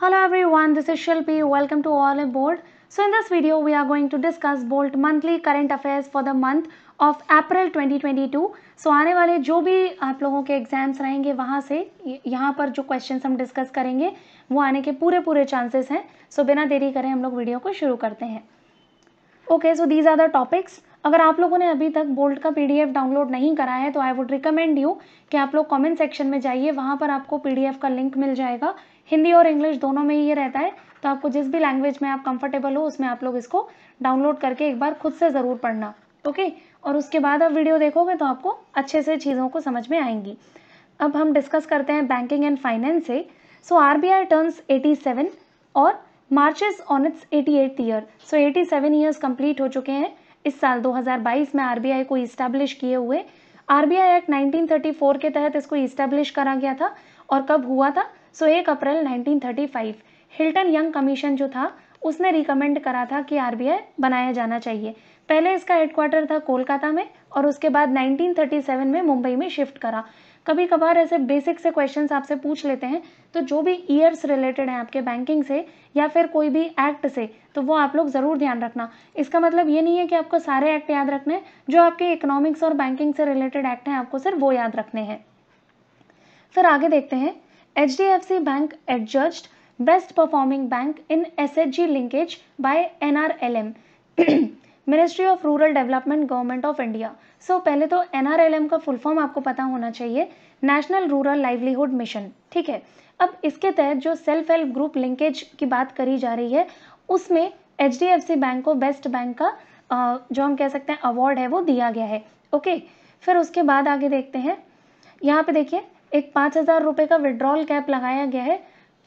Hello everyone, this is Shilpi. Welcome to All Aboard. So in this video, we are going to discuss Bolt monthly current affairs for the month of april 2022 so, aane wale jo bhi aap लोगों ke exams rahenge wahan se yahan par jo questions hum discuss karenge wo aane ke pure pure chances hain so, bina deri kare hum log video ko shuru karte hain okay so these are the topics अगर आप लोगों ने अभी तक bolt का PDF download नहीं करा है तो आई वुड रिकमेंड यू कि आप लोग कमेंट सेक्शन में जाइए वहाँ पर आपको पीडीएफ का लिंक मिल जाएगा हिंदी और इंग्लिश दोनों में ही ये रहता है तो आपको जिस भी लैंग्वेज में आप कंफर्टेबल हो उसमें आप लोग इसको डाउनलोड करके एक बार खुद से ज़रूर पढ़ना ओके और उसके बाद आप वीडियो देखोगे तो आपको अच्छे से चीज़ों को समझ में आएंगी अब हम डिस्कस करते हैं बैंकिंग एंड फाइनेंस से so R B I turns eighty seven और marches on its eighty eight year so eighty seven years complete हो चुके हैं इस साल 2022 में आर को इस्टेब्लिश किए हुए आई एक्ट नाइनटीन के तहत इसको इस्टेब्लिश करा गया था और कब हुआ था so so, 1 April 1935 Hilton Young commission जो था उसने रिकमेंड करा था कि आर बनाया जाना चाहिए पहले इसका हेडक्वार्टर था कोलकाता में और उसके बाद 1937 में मुंबई में शिफ्ट करा कभी कभार ऐसे बेसिक से क्वेश्चन आपसे पूछ लेते हैं तो जो भी ईयर्स रिलेटेड हैं आपके बैंकिंग से या फिर कोई भी एक्ट से तो वो आप लोग ज़रूर ध्यान रखना इसका मतलब ये नहीं है कि आपको सारे एक्ट याद रखने जो आपके इकोनॉमिक्स और बैंकिंग से रिलेटेड एक्ट हैं आपको सिर्फ वो याद रखने हैं फिर आगे देखते हैं H D F C bank adjudged best performing bank in S H G linkage by N R L M ministry of rural development government of India so पहले तो एनआरएलएम का फुल फॉर्म आपको पता होना चाहिए नेशनल रूरल लाइवलीहुड मिशन ठीक है अब इसके तहत जो सेल्फ हेल्प ग्रुप लिंकेज की बात करी जा रही है उसमें एच बैंक को बेस्ट बैंक का जो हम कह सकते हैं अवार्ड है वो दिया गया है ओके फिर उसके बाद आगे देखते हैं यहाँ पे देखिए एक पाँच हज़ार रुपये का विड्रॉल कैप लगाया गया है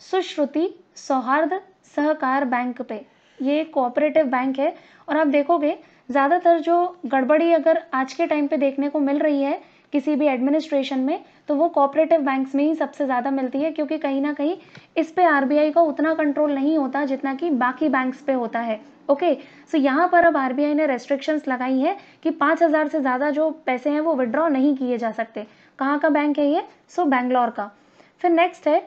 सुश्रुति सौहार्द सहकार बैंक पे ये एक कोऑपरेटिव बैंक है और आप देखोगे ज़्यादातर जो गड़बड़ी अगर आज के टाइम पे देखने को मिल रही है किसी भी एडमिनिस्ट्रेशन में तो वो कोऑपरेटिव बैंक्स में ही सबसे ज़्यादा मिलती है क्योंकि कहीं ना कहीं इस पे आरबीआई का उतना कंट्रोल नहीं होता जितना कि बाकी बैंक्स पे होता है ओके सो यहाँ पर अब आरबीआई ने रेस्ट्रिक्शंस लगाई है कि पाँच हज़ार से ज़्यादा जो पैसे हैं वो विड्रॉ नहीं किए जा सकते कहाँ का बैंक है ये सो so, बैंगलोर का फिर नेक्स्ट है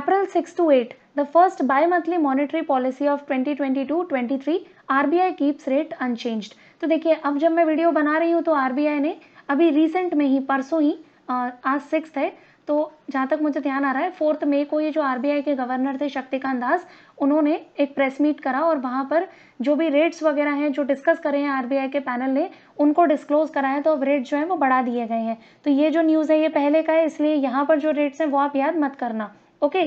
April six to eight The first bi-monthly monetary policy of 2022-23 RBI keeps rate unchanged. तो देखिए अब जब मैं वीडियो बना रही हूँ तो आरबीआई ने अभी रिसेंट में ही परसों ही आ, आज सिक्स है तो जहाँ तक मुझे ध्यान आ रहा है फोर्थ मई को ये जो आर के गवर्नर थे शक्तिकांत दास उन्होंने एक प्रेस मीट करा और वहाँ पर जो भी रेट्स वगैरह हैं जो डिस्कस करे हैं आर के पैनल ने उनको डिस्क्लोज करा है तो अब रेट जो है वो बढ़ा दिए गए हैं तो ये जो न्यूज़ है ये पहले का है इसलिए यहाँ पर जो रेट्स हैं वो आप याद मत करना ओके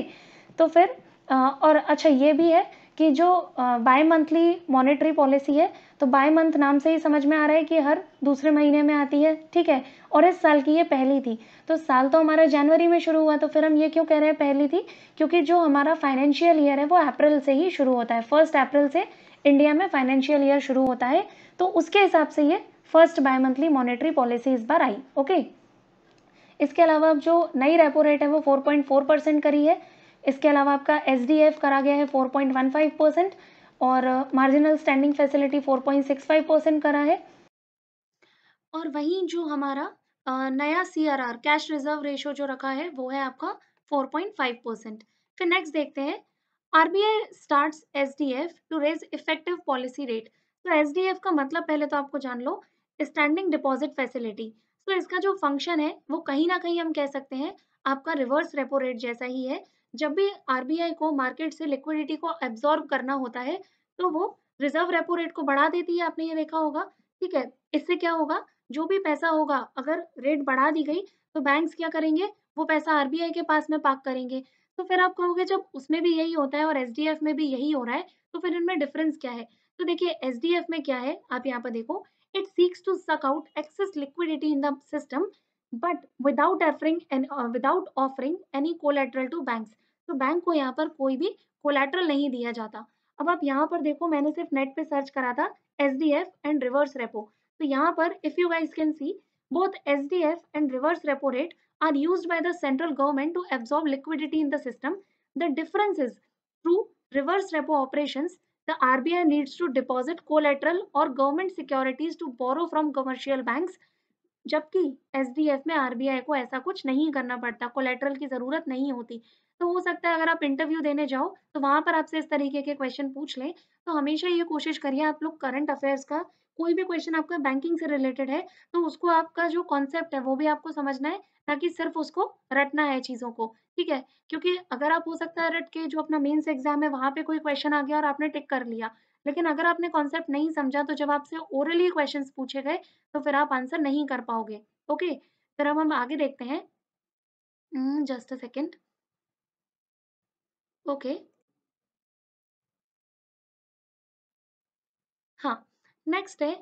तो फिर और अच्छा ये भी है कि जो बाय मंथली मॉनेटरी पॉलिसी है तो बाय मंथ नाम से ही समझ में आ रहा है कि हर दूसरे महीने में आती है ठीक है और इस साल की ये पहली थी तो साल तो हमारा जनवरी में शुरू हुआ तो फिर हम ये क्यों कह रहे हैं पहली थी क्योंकि जो हमारा फाइनेंशियल ईयर है वो अप्रैल से ही शुरू होता है फर्स्ट अप्रैल से इंडिया में फाइनेंशियल ईयर शुरू होता है तो उसके हिसाब से ये first bi monthly monetary policy इस बार आई ओके इसके अलावा अब जो नई रेपो रेट है वो 4.4 परसेंट करी है इसके अलावा आपका एस करा गया है 4.15 परसेंट और मार्जिनल स्टैंडिंग फैसिलिटी 4.65 परसेंट करा है और वहीं जो हमारा नया सी कैश रिजर्व रेशो जो रखा है वो है आपका 4.5 परसेंट फिर नेक्स्ट देखते हैं RBI D F to raise effective policy rate तो एफ का मतलब पहले तो आपको जान लो स्टैंडिंग डिपॉजिट फैसिलिटी तो इसका जो फंक्शन है वो कहीं ना कहीं हम कह सकते हैं आपका रिवर्स रेपो रेट जैसा ही है जब भी आरबीआई को मार्केट से लिक्विडिटी को एब्जॉर्ब करना होता है तो वो रिजर्व रेपो रेट को बढ़ा देती है आपने ये देखा होगा ठीक है इससे क्या होगा जो भी पैसा होगा अगर रेट बढ़ा दी गई तो बैंक्स क्या करेंगे वो पैसा आरबीआई के पास में पार्क करेंगे तो फिर आप कहोगे जब उसमें भी यही होता है और एस में भी यही हो रहा है तो फिर इनमें डिफरेंस क्या है तो देखिए एस में क्या है आप यहाँ पर देखो it seeks to suck out excess liquidity in the system but without offering and without offering any collateral to banks तो बैंक को यहाँ पर कोई भी कोलेट्रल नहीं दिया जाता अब आप यहाँ पर देखो मैंने सिर्फ नेट पे सर्च करा था S D F and reverse repo तो यहाँ पर if you guys can see both S and reverse repo rate are used by the central government to absorb liquidity in the system the difference is through reverse repo operation the R B I needs to deposit collateral or government securities to borrow from commercial bank जबकि F में I को ऐसा कुछ नहीं करना पड़ता collateral की ज़रूरत नहीं होती तो हो सकता है अगर आप इंटरव्यू देने जाओ तो वहाँ पर आपसे इस तरीके के क्वेश्चन पूछ लें तो हमेशा ये कोशिश करिए आप लोग करंट अफेयर्स का कोई भी क्वेश्चन आपका बैंकिंग से रिलेटेड है तो उसको आपका जो कॉन्सेप्ट है वो भी आपको समझना है ना कि सिर्फ उसको रटना है चीज़ों को ठीक है क्योंकि अगर आप हो सकता है रट के जो अपना मेन्स एग्जाम है वहाँ पे कोई क्वेश्चन आ गया और आपने टिक कर लिया लेकिन अगर आपने कॉन्सेप्ट नहीं समझा तो जब आपसे ओरली क्वेश्चंस पूछे गए तो फिर आप आंसर नहीं कर पाओगे ओके फिर अब हम आगे देखते हैं जस्ट अ सेकेंड ओके हाँ नेक्स्ट है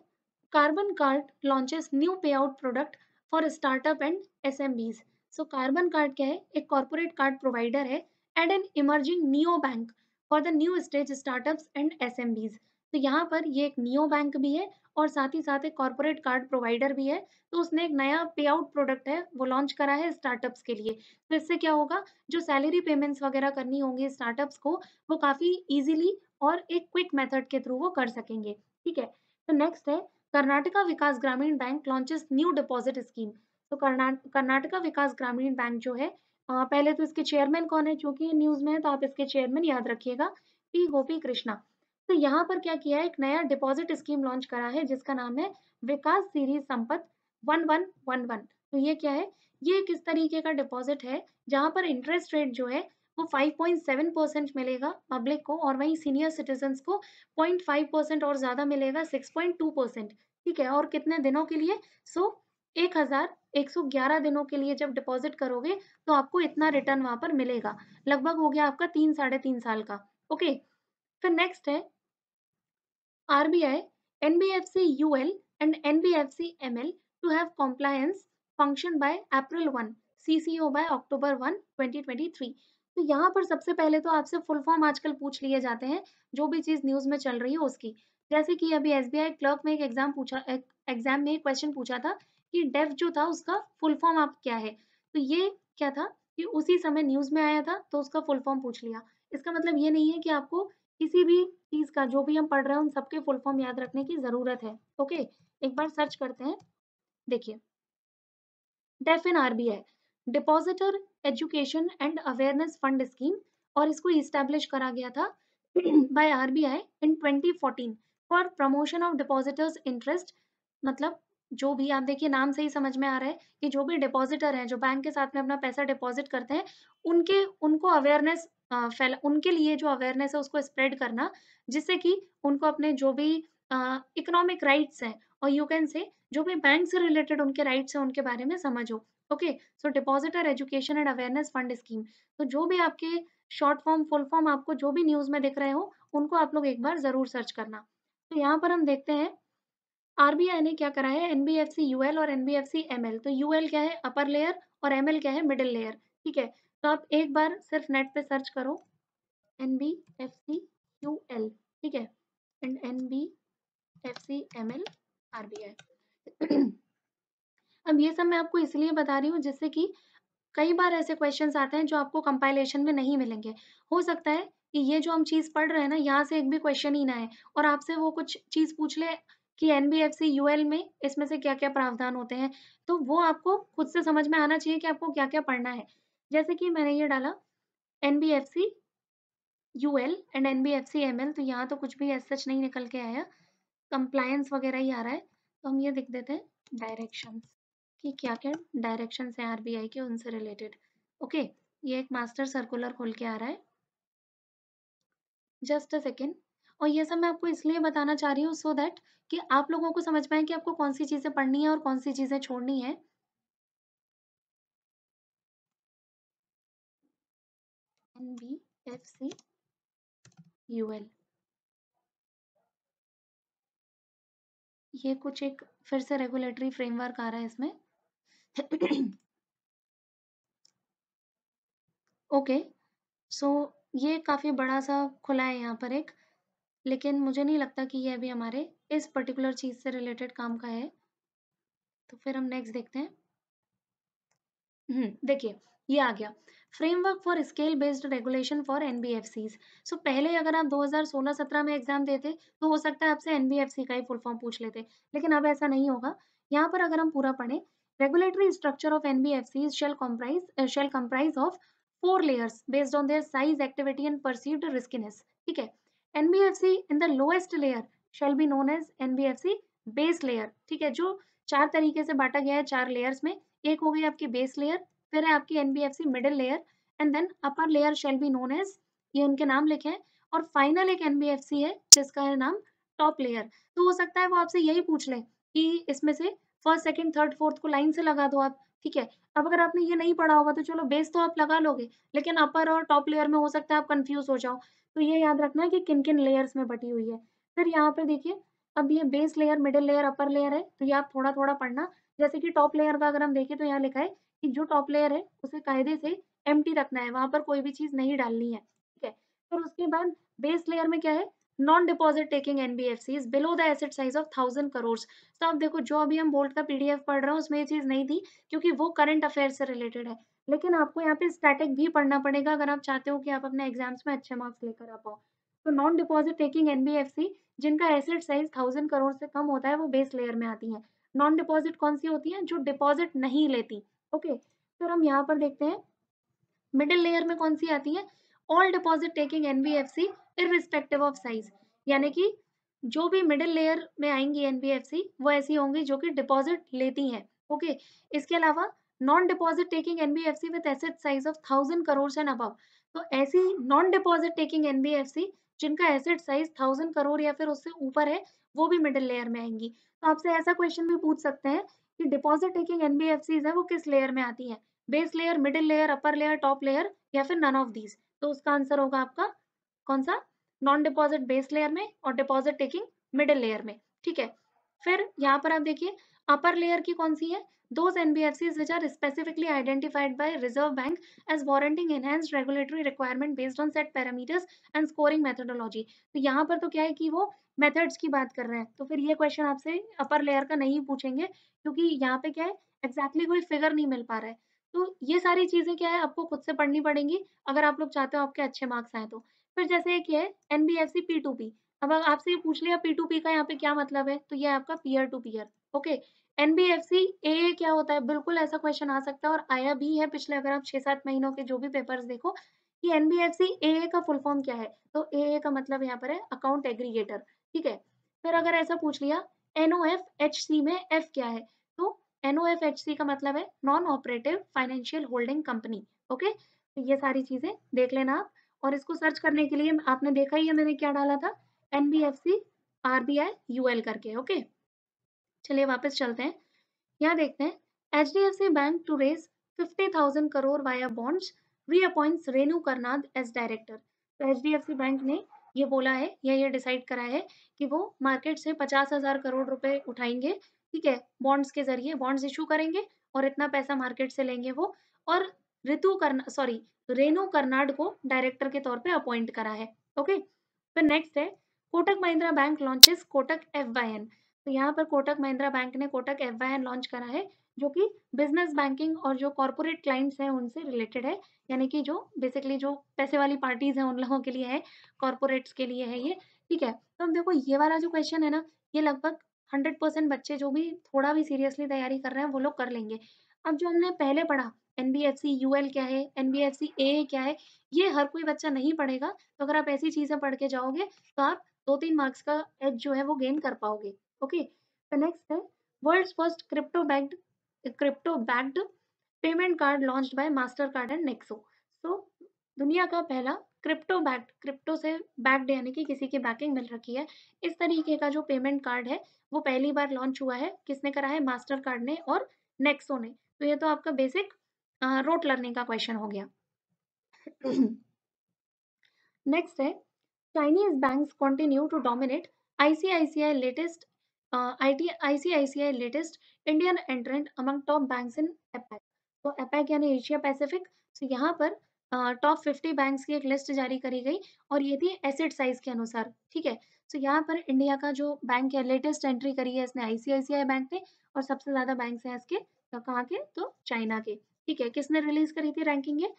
Carbon Card launches new payout product for startup and S M Bs so Carbon Card क्या है एक कॉर्पोरेट कार्ड प्रोवाइडर है and an emerging new bank for the new stage startup and SMBs तो यहाँ पर ये एक neo bank भी है और साथ ही साथ एक कॉर्पोरेट कार्ड प्रोवाइडर भी है तो उसने एक नया पे आउट प्रोडक्ट है वो लॉन्च करा है स्टार्टअप्स के लिए तो इससे क्या होगा जो सैलरी पेमेंट्स वगैरह करनी होंगी स्टार्टअप्स को वो काफ़ी ईजिली और एक क्विक मेथड के थ्रू वो कर सकेंगे ठीक है तो नेक्स्ट है Karnataka Vikas Grameena bank launches new deposit scheme तो कर्नाटका विकास ग्रामीण बैंक जो है आ, पहले तो इसके चेयरमैन कौन है चूंकि न्यूज में है तो आप इसके चेयरमैन याद रखिएगा पी गोपी कृष्णा तो यहाँ पर क्या किया है एक नया डिपॉजिट स्कीम लॉन्च करा है जिसका नाम है Vikas series Sampath one one one one तो ये क्या है ये किस तरीके का डिपॉजिट है जहाँ पर इंटरेस्ट रेट जो है वो 5.7 परसेंट मिलेगा पब्लिक को और वहीं सीनियर सिटीजन को 0.5 परसेंट और ज़्यादा मिलेगा 6.2 परसेंट ठीक है और कितने दिनों के लिए सो so, एक हज़ार 111 दिनों के लिए जब डिपॉजिट करोगे तो आपको इतना रिटर्न वहां पर मिलेगा लगभग हो गया आपका तीन साढ़े तीन साल का ओके फिर नेक्स्ट है RBI NBFC UL and NBFC ML to have compliance function by April one CCO by October one twenty तो यहाँ पर सबसे पहले तो आपसे फुल फॉर्म आजकल पूछ लिए जाते हैं जो भी चीज़ न्यूज़ में चल रही है उसकी जैसे कि अभी एस बी आई क्लर्क में एक एग्जाम पूछा एग्जाम में एक क्वेश्चन पूछा था कि डेफ जो था उसका फुल फॉर्म आप क्या है तो ये क्या था कि उसी समय न्यूज़ में आया था तो उसका फुल फॉर्म पूछ लिया इसका मतलब ये नहीं है कि आपको किसी भी चीज़ का जो भी हम पढ़ रहे हैं उन सबके फुल फॉर्म याद रखने की ज़रूरत है ओके एक बार सर्च करते हैं देखिए DEAF in R depositor education and awareness fund scheme और इसको इस्टेब्लिश करा गया था by RBI in 2014 for promotion of depositors interest मतलब जो भी आप देखिए नाम से ही समझ में आ रहा है कि जो भी डिपॉजिटर हैं जो बैंक के साथ में अपना पैसा डिपॉजिट करते हैं उनके उनको अवेयरनेस फैला उनके लिए जो अवेयरनेस है उसको स्प्रेड करना जिससे कि उनको अपने जो भी इकोनॉमिक राइट्स हैं और यू कैन से जो भी बैंक से रिलेटेड उनके राइट्स हैं उनके बारे में समझ हो okay so depositor education and awareness fund scheme तो जो भी आपके शॉर्ट फॉर्म फुल फॉर्म आपको जो भी न्यूज़ में दिख रहे हो उनको आप लोग एक बार ज़रूर सर्च करना तो यहाँ पर हम देखते हैं आरबीआई ने क्या करा है एनबीएफसी यूएल और एनबीएफसी एमएल तो यूएल क्या है अपर लेयर और एमएल क्या है मिडिल लेयर ठीक है तो आप एक बार सिर्फ नेट पे सर्च करो एनबीएफसी यूएल ठीक है एंड एनबीएफसी एमएल आरबीआई अब ये सब मैं आपको इसलिए बता रही हूँ जिससे कि कई बार ऐसे क्वेश्चन आते हैं जो आपको कंपाइलेशन में नहीं मिलेंगे हो सकता है कि ये जो हम चीज़ पढ़ रहे हैं ना यहाँ से एक भी क्वेश्चन ही ना है और आपसे वो कुछ चीज़ पूछ ले कि एनबीएफसी यूएल में इसमें से क्या-क्या प्रावधान होते हैं, तो वो आपको खुद से समझ में आना चाहिए कि आपको क्या-क्या पढ़ना है। जैसे कि मैंने ये डाला NBFC UL and NBFC ML तो यहाँ तो कुछ भी एस सच नहीं निकल के आया, कंप्लायंस वगैरह ही आ रहा है, तो हम ये देख देते हैं डायरेक्शन कि क्या-क्या डायरेक्शन है आरबीआई के उनसे रिलेटेड। ओके, ये एक मास्टर सर्कुलर खोल के आ रहा है। जस्ट अ सेकेंड और ये सब मैं आपको इसलिए बताना चाह रही हूँ सो दैट कि आप लोगों को समझ पाए कि आपको कौन सी चीज़ें पढ़नी है और कौन सी चीज़ें छोड़नी है एन बी एफ सी ये कुछ एक फिर से रेगुलेटरी फ्रेमवर्क आ रहा है इसमें ओके सो okay, so ये काफ़ी बड़ा सा खुला है यहाँ पर एक लेकिन मुझे नहीं लगता कि ये अभी हमारे इस पर्टिकुलर चीज़ से रिलेटेड काम का है तो फिर हम नेक्स्ट देखते हैं हम्म, देखिए ये आ गया framework for scale based regulation for NBFC so पहले अगर आप 2016-17 में एग्जाम देते तो हो सकता है आपसे एनबीएफसी का ही फुल फॉर्म पूछ लेते लेकिन अब ऐसा नहीं होगा यहाँ पर अगर हम पूरा पढ़े regulatory structure of NBFCs shall comprise uh, shall comprise of four layers based on their size, activity ठीक है NBFC in the lowest layer shall be known as NBFC base layer. ठीक है जो चार तरीके से बांटा गया है चार लेयर्स में एक हो गई आपकी बेस लेयर फिर है आपकी NBFC middle layer and then upper layer shall be known as ये उनके नाम लिखे हैं और फाइनल एक NBFC है जिसका है नाम टॉप लेयर तो हो सकता है वो आपसे यही पूछ ले कि इसमें से फर्स्ट सेकेंड थर्ड फोर्थ को लाइन से लगा दो आप ठीक है अब अगर आपने ये नहीं पढ़ा होगा तो चलो बेस तो आप लगा लोगे लेकिन अपर और टॉप लेयर में हो सकता है आप कंफ्यूज हो जाओ तो ये याद रखना है कि किन किन लेयर्स में बटी हुई है फिर यहाँ पर देखिए अब ये base layer middle layer upper layer है तो ये आप थोड़ा थोड़ा पढ़ना जैसे कि टॉप लेयर का अगर हम देखें तो यहाँ लिखा है कि जो टॉप लेयर है उसे कायदे से एम रखना है वहाँ पर कोई भी चीज़ नहीं डालनी है ठीक है फिर उसके बाद बेस लेयर में क्या है non deposit taking NBFCs below the asset size of thousand crores. तो आप देखो जो अभी हम बोल्ट का पीडीएफ पढ़ रहे हैं उसमें ये चीज नहीं थी क्योंकि वो करंट अफेयर से रिलेटेड है लेकिन आपको यहाँ पे स्टैटिक भी पढ़ना पड़ेगा अगर आप चाहते हो कि आप अपने एग्जाम्स में अच्छे मार्क्स लेकर आ पाओ तो नॉन डिपॉजिट टेकिंग एनबीएफसी जिनका एसेट साइज थाउजेंड करोड़ से कम होता है वो बेस लेयर में आती है नॉन डिपॉजिट कौन सी होती है जो डिपॉजिट नहीं लेती ओके फिर हम यहाँ पर देखते हैं मिडिल लेयर में कौन सी आती है all deposit taking NBFC irrespective of size यानी कि जो भी मिडिल लेयर में आएंगी एनबीएफसी वो ऐसी होंगी जो कि डिपॉजिट लेती हैं ओके okay. इसके अलावा non deposit taking NBFC with asset size of thousand crore and above तो ऐसी नॉन डिपॉजिट टेकिंग एनबीएफसी जिनका एसेट साइज थाउजेंड करोड़ या फिर उससे ऊपर है वो भी मिडिल लेयर में आएंगी तो आपसे ऐसा क्वेश्चन भी पूछ सकते हैं कि डिपॉजिट टेकिंग एनबीएफसीज है वो किस लेयर में आती है base layer middle layer upper layer top layer या फिर नन ऑफ दीज तो उसका आंसर होगा आपका कौन सा नॉन डिपॉजिट बेस लेयर में और डिपॉजिट टेकिंग मिडिल लेयर में ठीक है फिर यहाँ पर आप देखिए अपर लेयर की कौन सी है those N B F Cs which are specifically identified by reserve bank as warranting enhanced regulatory requirement based on set parameters and scoring methodology तो यहाँ पर तो क्या है कि वो मेथड्स की बात कर रहे हैं तो फिर ये क्वेश्चन आपसे अपर लेयर का नहीं पूछेंगे क्योंकि यहाँ पे क्या है एग्जैक्टली exactly कोई फिगर नहीं मिल पा रहा है तो ये सारी चीज़ें क्या है आपको खुद से पढ़नी पड़ेंगी अगर आप लोग चाहते हो आपके अच्छे मार्क्स आए तो फिर जैसे एक ये एनबीएफसी पी टू पी अब आपसे ये पूछ लिया पी टू पी का यहाँ पे क्या मतलब है तो ये आपका peer to peer okay NBFC A क्या होता है बिल्कुल ऐसा क्वेश्चन आ सकता है और आया भी है पिछले अगर आप छह सात महीनों के जो भी पेपर देखो कि एनबीएफसी ए का फुल फॉर्म क्या है तो ए का मतलब यहाँ पर है अकाउंट एग्रीगेटर ठीक है फिर अगर ऐसा पूछ लिया एफ एच सी में एफ क्या है तो एफ एच सी का मतलब है non operative financial holding company okay तो ये सारी चीजें देख लेना आप और इसको सर्च करने के लिए आपने देखा ही है मैंने क्या डाला था N B F C R B I U L करके ओके चलिए वापस चलते हैं यहाँ देखते हैं H D F C bank to raise fifty thousand crore via bonds reappoints Renu Karnad as director तो H D F C bank ने ये बोला है या ये डिसाइड करा है कि वो मार्केट से पचास हजार करोड़ रुपए उठाएंगे ठीक है बॉन्ड्स के जरिए बॉन्ड्स इशू करेंगे और इतना पैसा मार्केट से लेंगे वो और ऋतु करना सॉरी रेनू कर्नाड को डायरेक्टर के तौर पे अपॉइंट करा है ओके फिर नेक्स्ट है Kotak Mahindra bank launches Kotak F तो यहाँ पर कोटक महिंद्रा बैंक ने कोटक एफ लॉन्च करा है जो कि बिजनेस बैंकिंग और जो कॉरपोरेट क्लाइंट्स हैं उनसे रिलेटेड है यानी कि जो बेसिकली जो पैसे वाली पार्टीज हैं उन लोगों के लिए है कॉरपोरेट्स के लिए है ये ठीक है तो हम देखो ये वाला जो क्वेश्चन है ना ये लगभग हंड्रेड परसेंट बच्चे जो भी थोड़ा भी सीरियसली तैयारी कर रहे हैं वो लोग कर लेंगे अब जो हमने पहले पढ़ा एनबीएफसी यूएल क्या है एनबीएफसी ए क्या है ये हर कोई बच्चा नहीं पढ़ेगा तो अगर आप ऐसी चीजें पढ़ के जाओगे तो आप दो तीन मार्क्स का एज जो है वो गेन कर पाओगे ओके तो नेक्स्ट है world first crypto backed crypto backed payment card launch by Mastercard and Nexo so दुनिया का पहला क्रिप्टो बैग क्रिप्टो से बैक्ड यानी कि किसी की बैकिंग मिल रखी है इस तरीके का जो पेमेंट कार्ड है वो पहली बार लॉन्च हुआ है किसने करा है मास्टर कार्ड ने और नेक्सो ने तो ये तो आपका बेसिक रोट लर्निंग का क्वेश्चन हो गया नेक्स्ट है Chinese banks continue to dominate ICICI latest ICICI latest Indian entrant among top banks in APAC तो एपैक e यानी एशिया पैसिफिक तो यहाँ पर टॉप फिफ्टी बैंक्स की एक लिस्ट जारी करी गई और ये थी एसेट साइज के अनुसार ठीक है तो यहाँ पर इंडिया का जो बैंक है लेटेस्ट एंट्री करी है इसने आईसीआईसीआई बैंक ने और सबसे ज्यादा बैंक है इसके तो कहाँ के तो चाइना के ठीक है किसने रिलीज करी थी रैंकिंग ये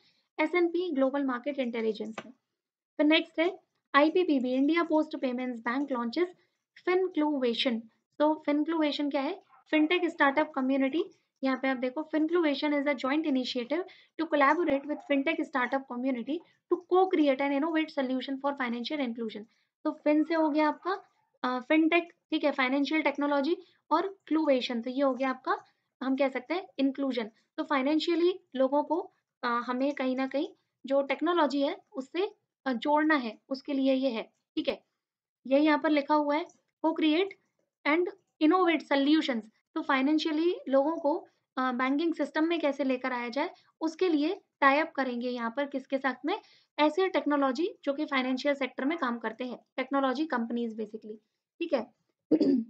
S and P global market intelligence ने फिर नेक्स्ट है IPPB India post payments bank launches Fincluvation तो फिनक्लूवेशन क्या है फिनटेक स्टार्टअप कम्युनिटी यहाँ पे आप देखो Fincluvation is a joint initiative to collaborate with fintech startup community to co create an innovate solution for financial inclusion तो fin से हो गया आपका फिनटेक ठीक है फाइनेंशियल टेक्नोलॉजी और क्लूवेशन तो ये हो गया आपका हम कह सकते हैं इंक्लूजन तो फाइनेंशियली लोगों को आ, हमें कहीं ना कहीं जो टेक्नोलॉजी है उससे जोड़ना है उसके लिए ये है ठीक है ये यहाँ पर लिखा हुआ है co create and innovate solution तो फाइनेंशियली लोगों को बैंकिंग सिस्टम में कैसे लेकर आया जाए उसके लिए टाइप करेंगे यहाँ पर किसके साथ में ऐसे टेक्नोलॉजी जो कि फाइनेंशियल सेक्टर में काम करते हैं टेक्नोलॉजी कंपनीज बेसिकली ठीक है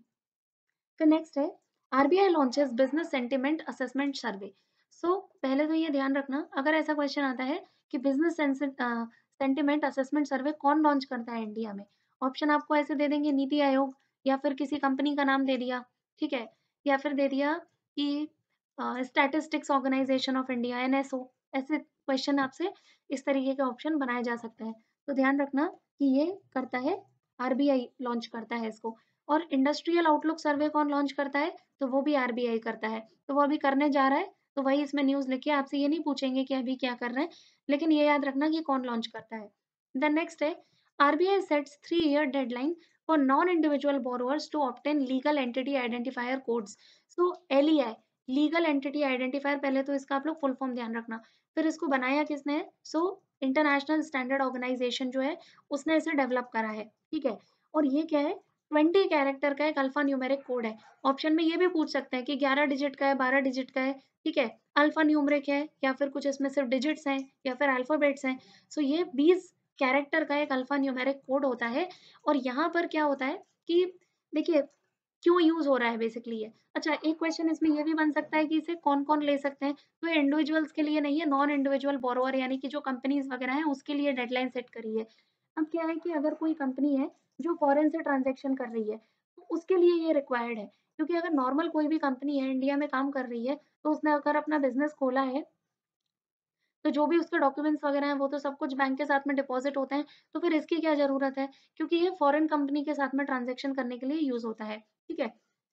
तो नेक्स्ट है RBI launches business sentiment assessment survey so पहले तो ये ध्यान रखना अगर ऐसा क्वेश्चन आता है कि बिजनेस सेंटिमेंट असेसमेंट सर्वे कौन लॉन्च करता है इंडिया में ऑप्शन आपको ऐसे दे देंगे नीति आयोग या फिर किसी कंपनी का नाम दे दिया ठीक है या फिर दे दिया कि स्टैटिस्टिक्स ऑर्गेनाइजेशन ऑफ इंडिया एन ऐसे क्वेश्चन आपसे इस तरीके के ऑप्शन बनाया जा सकता है तो ध्यान रखना कि ये करता है आरबीआई लॉन्च करता है इसको और इंडस्ट्रियल आउटलुक सर्वे कौन लॉन्च करता है तो वो भी आरबीआई करता है तो वो अभी करने जा रहा है तो वही इसमें न्यूज़ लिखिए आपसे ये नहीं पूछेंगे कि अभी क्या कर रहे हैं लेकिन ये याद रखना कि कौन लॉन्च करता है द नेक्स्ट है RBI sets three year deadline for non individual borrowers to obtain legal entity identifier codes so L legal entity identifier पहले तो इसका आप लोग फुल फॉर्म ध्यान रखना फिर इसको बनाया किसने सो इंटरनेशनल स्टैंडर्ड ऑर्गेनाइजेशन जो है उसने इसे डेवलप करा है ठीक है और ये क्या है ट्वेंटी कैरेक्टर का एक अल्फा न्यूमेरिक कोड है ऑप्शन में ये भी पूछ सकते हैं कि ग्यारह डिजिट का है बारह डिजिट का है ठीक है अल्फा न्यूमरिक है या फिर कुछ इसमें सिर्फ डिजिट्स हैं या फिर अल्फाबेट्स हैं सो ये बीस कैरेक्टर का एक अल्फा न्यूमेरिक कोड होता है और यहाँ पर क्या होता है कि देखिए क्यों यूज हो रहा है बेसिकली ये अच्छा एक क्वेश्चन इसमें ये भी बन सकता है कि इसे कौन कौन ले सकते हैं तो इंडिविजुअल्स के लिए नहीं है नॉन इंडिविजुअल बोरोवर यानी कि जो कंपनीज वगैरह हैं उसके लिए डेडलाइन सेट करी है अब क्या है कि अगर कोई कंपनी है जो फॉरेन से ट्रांजेक्शन कर रही है तो उसके लिए ये रिक्वायर्ड है क्योंकि अगर नॉर्मल कोई भी कंपनी है इंडिया में काम कर रही है तो उसने अगर अपना बिजनेस खोला है तो जो भी उसके डॉक्यूमेंट्स वगैरह हैं वो तो सब कुछ बैंक के साथ में डिपॉजिट होते हैं तो फिर इसकी क्या जरूरत है क्योंकि ये फॉरेन कंपनी के साथ में ट्रांजेक्शन करने के लिए यूज होता है ठीक है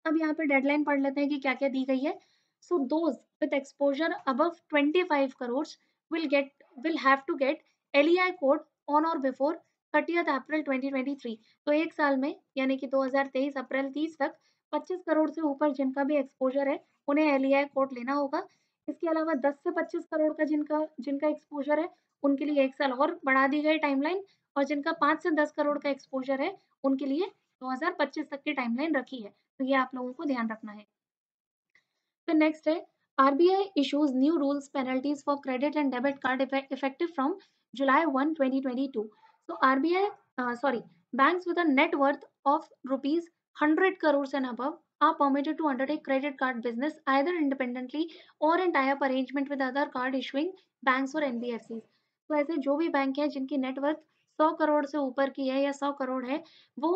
अब यहाँ पे डेडलाइन पढ़ लेते हैं कि क्या क्या दी गई है so those with exposure above five crore will get will have to get code on or before thirtieth April 2023 तो एक साल में यानी कि 2023 अप्रैल 30 तक 25 करोड़ से ऊपर जिनका भी एक्सपोजर है उन्हें एल कोर्ट e लेना होगा इसके अलावा 10 से 25 करोड़ का जिनका जिनका एक्सपोजर है उनके लिए एक साल और बढ़ा दी गई टाइमलाइन और जिनका 5 से 10 करोड़ का एक्सपोजर है उनके लिए 2025 तक की टाइमलाइन रखी है तो ये आप लोगों को ध्यान रखना है फिर नेक्स्ट है RBI issues new rules penalties for credit and debit card effective from July one twenty तो RBI sorry banks with net worth of rupees hundred crore and above are permitted to undertake credit card business either independently or in tie up arrangement with other card issuing bank or N B F Cs तो ऐसे जो भी bank हैं जिनकी net worth सौ करोड़ से ऊपर की है या सौ करोड़ है वो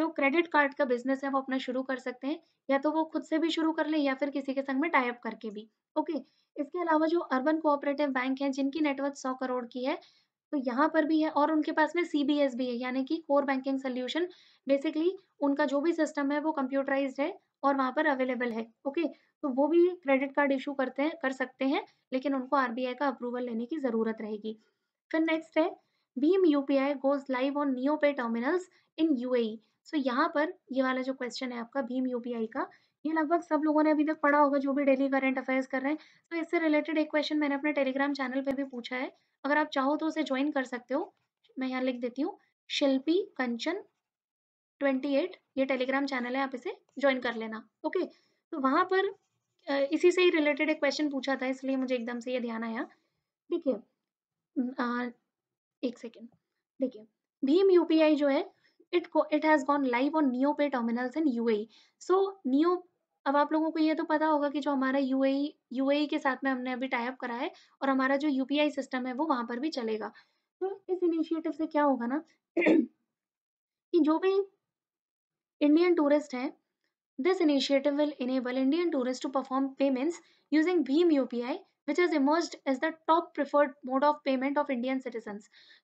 जो क्रेडिट कार्ड का बिजनेस है वो अपना शुरू कर सकते हैं या तो वो खुद से भी शुरू कर ले या फिर किसी के संग में टाइप करके भी ओके इसके अलावा जो अर्बन कोऑपरेटिव बैंक है जिनकी नेटवर्थ सौ करोड़ की है तो यहाँ पर भी है और उनके पास में सीबीएस भी है यानी कि कोर बैंकिंग सोल्यूशन बेसिकली उनका जो भी सिस्टम है वो कंप्यूटराइज है और वहाँ पर अवेलेबल है ओके तो वो भी क्रेडिट कार्ड इशू करते हैं कर सकते हैं लेकिन उनको आरबीआई का अप्रूवल लेने की ज़रूरत रहेगी फिर नेक्स्ट है भीम UPI goes live on Neo Pay terminals in UAE so यहाँ पर ये वाला जो क्वेश्चन है आपका भीम यूपीआई का ये लगभग सब लोगों ने अभी तक पढ़ा होगा जो भी डेली करेंट अफेयर्स कर रहे हैं तो इससे रिलेटेड एक क्वेश्चन मैंने अपने टेलीग्राम चैनल पे भी पूछा है अगर आप चाहो तो उसे ज्वाइन कर सकते हो मैं यहाँ लिख देती हूँ शिल्पी कंचन 28 ये टेलीग्राम चैनल है आप इसे ज्वाइन कर लेना ओके तो वहाँ पर इसी से ही रिलेटेड एक क्वेश्चन पूछा था इसलिए मुझे एकदम से ये ध्यान आया देखिए एक सेकेंड देखिए भीम यूपीआई जो है इट को it has gone live on Neo Pay terminals in UAE. So Neo अब आप लोगों को ये तो पता होगा कि जो हमारा यूएई यूएई के साथ में हमने अभी टाइप करा है और हमारा जो यूपीआई सिस्टम है वो वहाँ पर भी चलेगा तो इस इनिशिएटिव से क्या होगा ना कि जो भी इंडियन टूरिस्ट हैं this initiative will enable Indian tourist to perform payments using भीम U P has emerge as the top preferred mode of payment of Indian citizen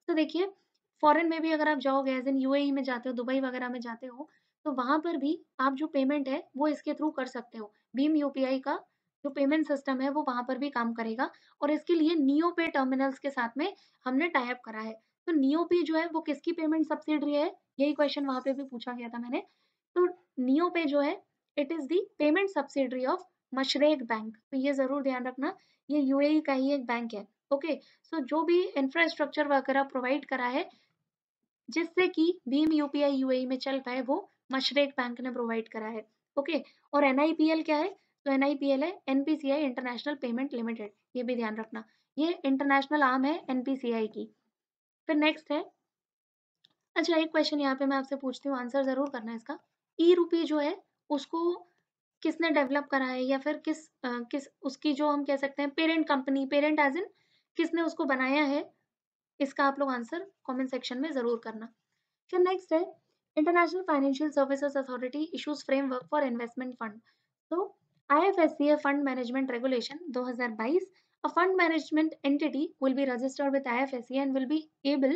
तो देखिए फॉरन में भी अगर आप जाओगे एज इन यू में जाते हो दुबई वगैरह में जाते हो तो वहाँ पर भी आप जो पेमेंट है वो इसके थ्रू कर सकते हो। भीम यूपीआई का जो पेमेंट सिस्टम है वो वहाँ पर भी काम करेगा और इसके लिए नियो पे टर्मिनल्स के साथ में हमने टाइप करा है। तो नियो पे जो है वो किसकी पेमेंट सब्सिडरी है? यही क्वेश्चन वहाँ पे भी पूछा गया था मैंने। तो नियो पे जो है it is the payment subsidiary of Mashreq bank. तो ये ज़रूर ध्यान रखना ये यू e का ही एक बैंक है। ओके सो जो भी इंफ्रास्ट्रक्चर वगैरह प्रोवाइड करा है जिससे कि भीम यूपीआई यूएई e में चल पाए वो मशरक बैंक ने प्रोवाइड करा है ओके और एन क्या है तो एन है एन इंटरनेशनल पेमेंट लिमिटेड ये भी ध्यान रखना ये इंटरनेशनल आर्म है एन की फिर नेक्स्ट है अच्छा एक क्वेश्चन यहाँ पे मैं आपसे पूछती हूँ आंसर जरूर करना है इसका ई रूपी जो है उसको किसने डेवलप करा है या फिर किस आ, किस उसकी जो हम कह सकते हैं parent company parent as in किसने उसको बनाया है इसका आप लोग आंसर कमेंट सेक्शन में जरूर करना फिर नेक्स्ट है International Financial Services Authority issues framework for investment fund. So IFSCA Fund Management Regulation 2022, a fund management entity will be registered with IFSCA and will be able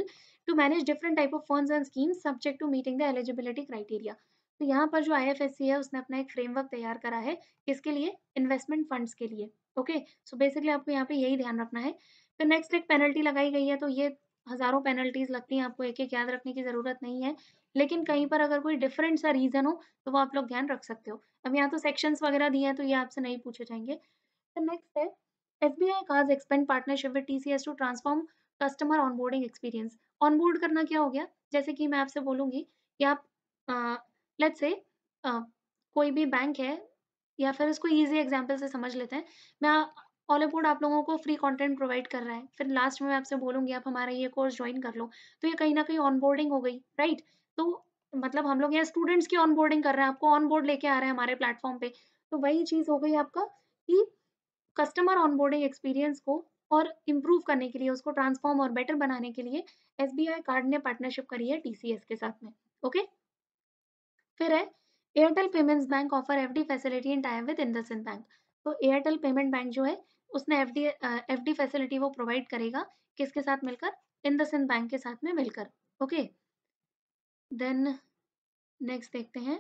to manage different type of funds and schemes subject to meeting the eligibility criteria. तो यहाँ पर जो आई है उसने अपना एक framework तैयार करा है किसके लिए इन्वेस्टमेंट फंड्स के लिए ओके सो बेसिकली आपको यहाँ पे यही ध्यान रखना है तो नेक्स्ट एक पेनल्टी लगाई गई है तो ये हजारों पेनल्टीज लगती हैं आपको एक एक याद रखने की जरूरत नहीं है लेकिन कहीं पर अगर कोई डिफरेंट सा रीज़न हो तो वो आप लोग ध्यान रख सकते हो अब यहाँ तो सेक्शंस वगैरह दिए हैं तो ये आपसे नहीं पूछे जाएंगे तो नेक्स्ट है S B I cards expand partnership with T C S to transform customer onboarding experience onboard करना क्या हो गया जैसे कि मैं आपसे बोलूँगी कि आप लेट्स से कोई भी बैंक है या फिर इसको ईजी एग्जाम्पल से समझ लेते हैं मैं ऑल अबाउट आप लोगों को फ्री कंटेंट प्रोवाइड कर रहा है फिर लास्ट में मैं आपसे बोलूँगी आप हमारा ये कोर्स ज्वाइन कर लो तो ये कहीं ना कहीं ऑनबोर्डिंग हो गई राइट तो मतलब हम लोग यहाँ स्टूडेंट्स की ऑनबोर्डिंग कर रहे हैं आपको ऑनबोर्ड लेके आ रहे हैं हमारे प्लेटफॉर्म पे तो वही चीज़ हो गई आपका कि कस्टमर ऑनबोर्डिंग एक्सपीरियंस को और इम्प्रूव करने के लिए उसको ट्रांसफॉर्म और बेटर बनाने के लिए एस कार्ड ने पार्टनरशिप करी है टीसीएस के साथ में ओके फिर है Airtel payments bank offer F facility in time with IndusInd bank तो एयरटेल पेमेंट बैंक जो है उसने एफ डी एफ फैसिलिटी वो प्रोवाइड करेगा किसके साथ मिलकर इंदसिन बैंक के साथ में मिलकर ओके okay? देन नेक्स्ट देखते हैं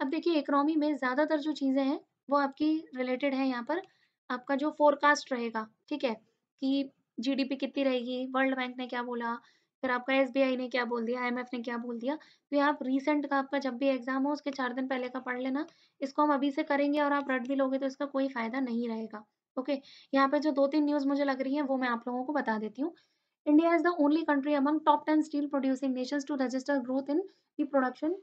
अब देखिए इकोनॉमी में ज़्यादातर जो चीज़ें हैं वो आपकी रिलेटेड है यहाँ पर आपका जो फोरकास्ट रहेगा ठीक है कि जीडीपी कितनी रहेगी वर्ल्ड बैंक ने क्या बोला फिर आपका एसबीआई ने क्या बोल दिया आईएमएफ ने क्या बोल दिया तो आप रिसेंट का आपका जब भी एग्जाम हो उसके चार दिन पहले का पढ़ लेना इसको हम अभी से करेंगे और आप रट भी लोगे तो इसका कोई फायदा नहीं रहेगा ओके यहाँ पे जो दो तीन न्यूज़ मुझे लग रही है वो मैं आप लोगों को बता देती हूँ India is the only country among top 10 steel producing nations to register growth in the production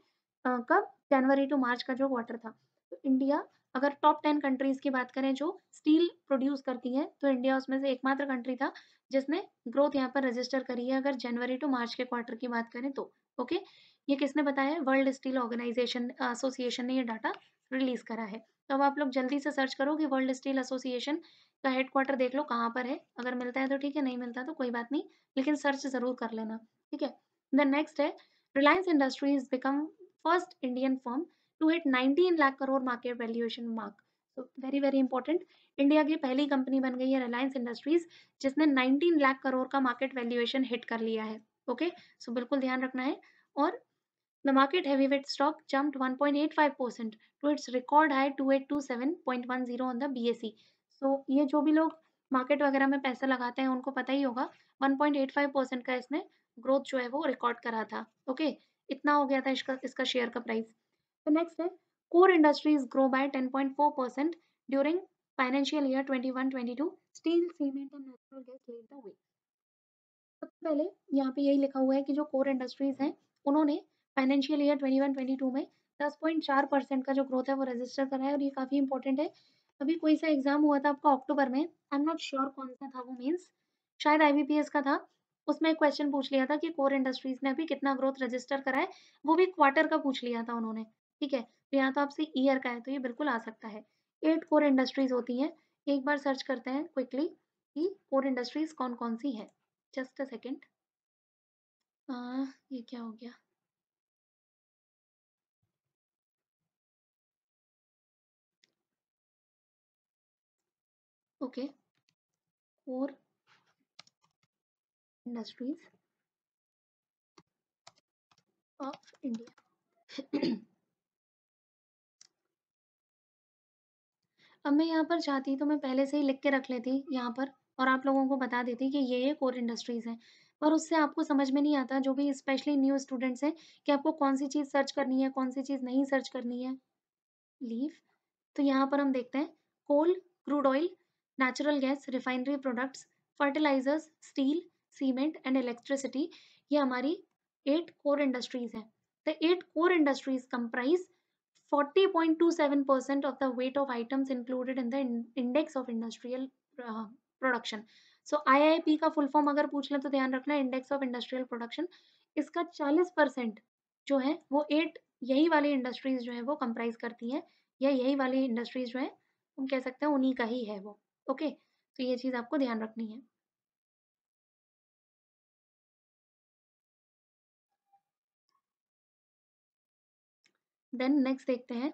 uh, कब जनवरी टू मार्च का जो क्वार्टर था तो इंडिया अगर टॉप टेन कंट्रीज की बात करें जो स्टील प्रोड्यूस करती हैं तो इंडिया उसमें से एकमात्र कंट्री था जिसने ग्रोथ यहाँ पर रजिस्टर करी है अगर जनवरी टू मार्च के क्वार्टर की बात करें तो ओके ये किसने बताया वर्ल्ड स्टील ऑर्गेनाइजेशन एसोसिएशन ने ये डाटा रिलीज करा है तो अब आप लोग जल्दी से सर्च करो कि वर्ल्ड स्टील एसोसिएशन का हेडक्वार्टर देख लो कहाँ पर है अगर मिलता है तो ठीक है नहीं मिलता तो कोई बात नहीं लेकिन सर्च जरूर कर लेना ठीक है द नेक्स्ट है Reliance industries become first Indian firm to hit nineteen lakh crore market valuation mark very very important India की पहली कंपनी बन गई है रिलायंस इंडस्ट्रीज जिसने 19 लाख करोड़ का मार्केट वैल्यूएशन हिट कर लिया है ओके okay? सो so, बिल्कुल ध्यान रखना है और The market heavyweight stock jumped 1.85% to its record high 2827.10 B S E so तो so, ये जो भी लोग मार्केट वगैरह में पैसा लगाते हैं उनको पता ही होगा 1.85 परसेंट का इसने ग्रोथ जो है वो रिकॉर्ड करा था ओके okay? इतना हो गया था इसका इसका शेयर का प्राइस तो नेक्स्ट है core industries grow by 10.4 percent during financial year 21-22 steel cement and natural gas lead the way सबसे पहले यहाँ पे यही लिखा हुआ है कि जो कोर इंडस्ट्रीज हैं उन्होंने फाइनेंशियल ईयर ट्वेंटी 22 में 10.4 परसेंट का जो ग्रोथ है वो रजिस्टर करा है और ये काफ़ी इंपॉर्टेंट है अभी कोई सा एग्ज़ाम हुआ था आपका अक्टूबर में, आई एम नॉट श्योर कौन-सा था वो मीन्स, शायद आई का था। उसमें एक क्वेश्चन पूछ लिया था कि कोर इंडस्ट्रीज़ ने अभी कितना ग्रोथ रजिस्टर करा है, वो भी क्वार्टर का पूछ लिया था उन्होंने, ठीक है? तो यहाँ तो आपसे ईयर का है, तो ये बिल्कुल आ सकता है। एट कोर इंडस्ट्रीज़ होती हैं, एक बार सर्च करते हैं क्विकली कि कोर इंडस्ट्रीज़ कौन-कौन सी है जस्ट अ सेकेंड ये क्या हो गया? okay core industries of India अब मैं यहाँ पर चाहती तो मैं पहले से ही लिख के रख लेती यहाँ पर और आप लोगों को बता देती कि ये ये कोर इंडस्ट्रीज हैं पर उससे आपको समझ में नहीं आता जो भी स्पेशली न्यू स्टूडेंट्स हैं कि आपको कौन सी चीज़ सर्च करनी है कौन सी चीज़ नहीं सर्च करनी है लीव तो यहाँ पर हम देखते हैं coal crude oil natural gas refinery products fertilizers steel cement and electricity ये हमारी एट कोर इंडस्ट्रीज हैं the eight core industries comprise 40.27% percent of the weight of items included in the index of industrial production so I IIP का full form अगर पूछ लें तो ध्यान रखना इंडेक्स ऑफ इंडस्ट्रियल प्रोडक्शन इसका चालीस परसेंट जो है वो एट यही वाली इंडस्ट्रीज जो है वो कंप्राइज करती हैं या यही वाली इंडस्ट्रीज जो है हम कह सकते हैं उन्हीं का ही है वो ओके तो ये चीज़ आपको ध्यान रखनी है देन नेक्स्ट देखते हैं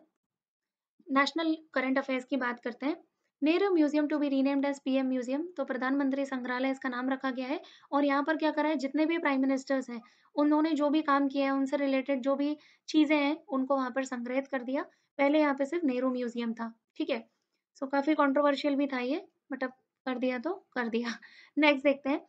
नेशनल करंट अफेयर्स की बात करते हैं Nehru museum to be renamed as PM museum तो प्रधानमंत्री संग्रहालय इसका नाम रखा गया है और यहाँ पर क्या करा है जितने भी प्राइम मिनिस्टर्स हैं उन्होंने जो भी काम किया है उनसे रिलेटेड जो भी चीज़ें हैं उनको वहां पर संग्रहित कर दिया पहले यहाँ पे सिर्फ नेहरू म्यूजियम था ठीक है तो काफ़ी कंट्रोवर्शियल भी था ये बट अब कर दिया तो कर दिया नेक्स्ट देखते हैं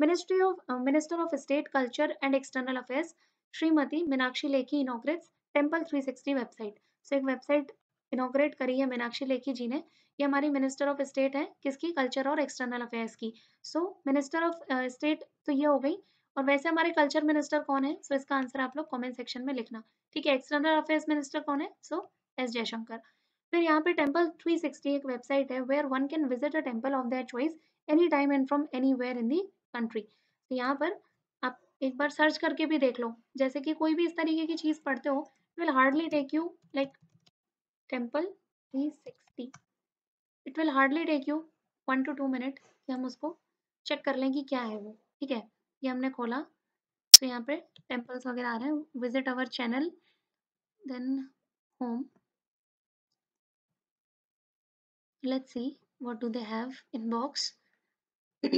ministry of minister of state culture and external affairs Shrimati Meenakshi Lekhi inaugurate temple 360 website so एक वेबसाइट इनोग्रेट करी है मीनाक्षी लेखी जी ने ये हमारी मिनिस्टर ऑफ स्टेट है किसकी कल्चर और एक्सटर्नल अफेयर्स की सो मिनिस्टर ऑफ स्टेट तो ये हो गई और वैसे हमारे कल्चर मिनिस्टर कौन है सो so, इसका आंसर आप लोग कमेंट सेक्शन में लिखना ठीक है एक्सटर्नल अफेयर्स मिनिस्टर कौन है सो so, एस जयशंकर फिर यहाँ पे टेम्पल 360 एक वेबसाइट है where one can visit a temple of their choice any time and from anywhere in the country तो यहाँ पर आप एक बार सर्च करके भी देख लो जैसे कि कोई भी इस तरीके की चीज़ पढ़ते हो will hardly take you like temple three sixty it will hardly take you one two two minute कि हम उसको चेक कर लें कि क्या है वो ठीक है ये हमने खोला तो यहाँ पर टेम्पल्स वगैरह आ रहे हैं visit our channel then home let's see what do they have inbox